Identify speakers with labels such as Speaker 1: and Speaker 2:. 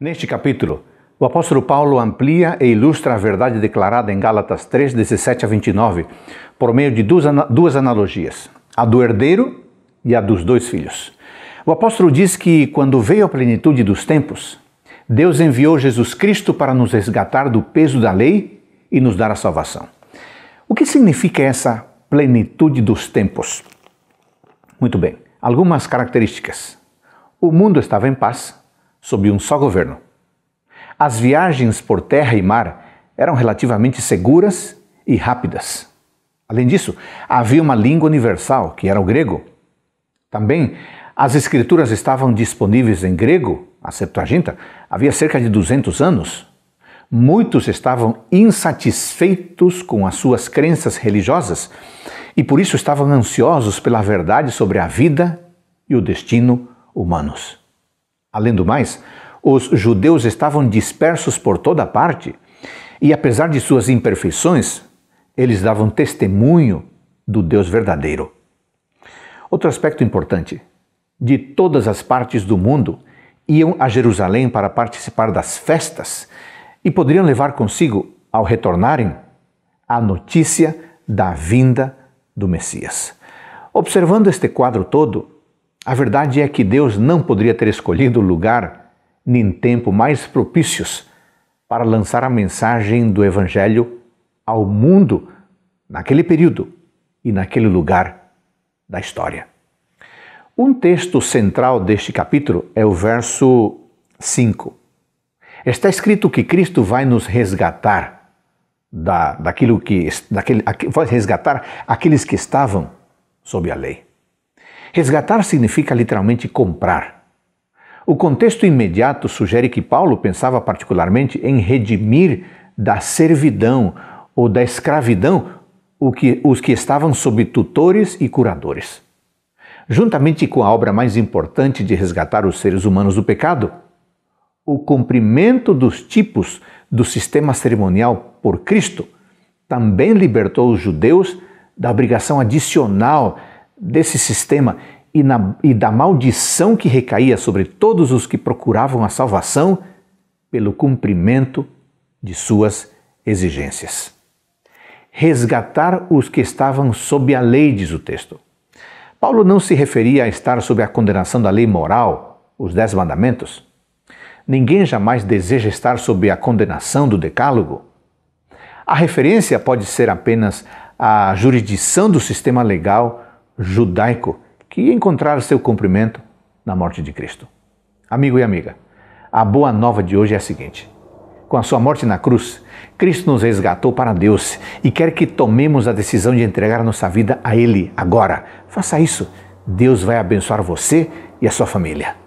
Speaker 1: Neste capítulo, o apóstolo Paulo amplia e ilustra a verdade declarada em Gálatas 3, 17 a 29, por meio de duas, duas analogias, a do herdeiro e a dos dois filhos. O apóstolo diz que, quando veio a plenitude dos tempos, Deus enviou Jesus Cristo para nos resgatar do peso da lei e nos dar a salvação. O que significa essa plenitude dos tempos? Muito bem, algumas características. O mundo estava em paz, sob um só governo. As viagens por terra e mar eram relativamente seguras e rápidas. Além disso, havia uma língua universal, que era o grego. Também as escrituras estavam disponíveis em grego, a Septuaginta, havia cerca de 200 anos. Muitos estavam insatisfeitos com as suas crenças religiosas e por isso estavam ansiosos pela verdade sobre a vida e o destino humanos. Além do mais, os judeus estavam dispersos por toda parte e, apesar de suas imperfeições, eles davam testemunho do Deus verdadeiro. Outro aspecto importante: de todas as partes do mundo iam a Jerusalém para participar das festas e poderiam levar consigo, ao retornarem, a notícia da vinda do Messias. Observando este quadro todo, a verdade é que Deus não poderia ter escolhido lugar nem tempo mais propícios para lançar a mensagem do Evangelho ao mundo naquele período e naquele lugar da história. Um texto central deste capítulo é o verso 5. Está escrito que Cristo vai nos resgatar da, daquilo que daquele, vai resgatar aqueles que estavam sob a lei. Resgatar significa literalmente comprar. O contexto imediato sugere que Paulo pensava particularmente em redimir da servidão ou da escravidão os que estavam sob tutores e curadores. Juntamente com a obra mais importante de resgatar os seres humanos do pecado, o cumprimento dos tipos do sistema cerimonial por Cristo também libertou os judeus da obrigação adicional desse sistema e, na, e da maldição que recaía sobre todos os que procuravam a salvação pelo cumprimento de suas exigências. Resgatar os que estavam sob a lei, diz o texto. Paulo não se referia a estar sob a condenação da lei moral, os Dez Mandamentos. Ninguém jamais deseja estar sob a condenação do Decálogo. A referência pode ser apenas a jurisdição do sistema legal judaico que encontrará encontrar seu cumprimento na morte de Cristo. Amigo e amiga, a boa nova de hoje é a seguinte: com a sua morte na cruz, Cristo nos resgatou para Deus e quer que tomemos a decisão de entregar nossa vida a Ele agora. Faça isso. Deus vai abençoar você e a sua família.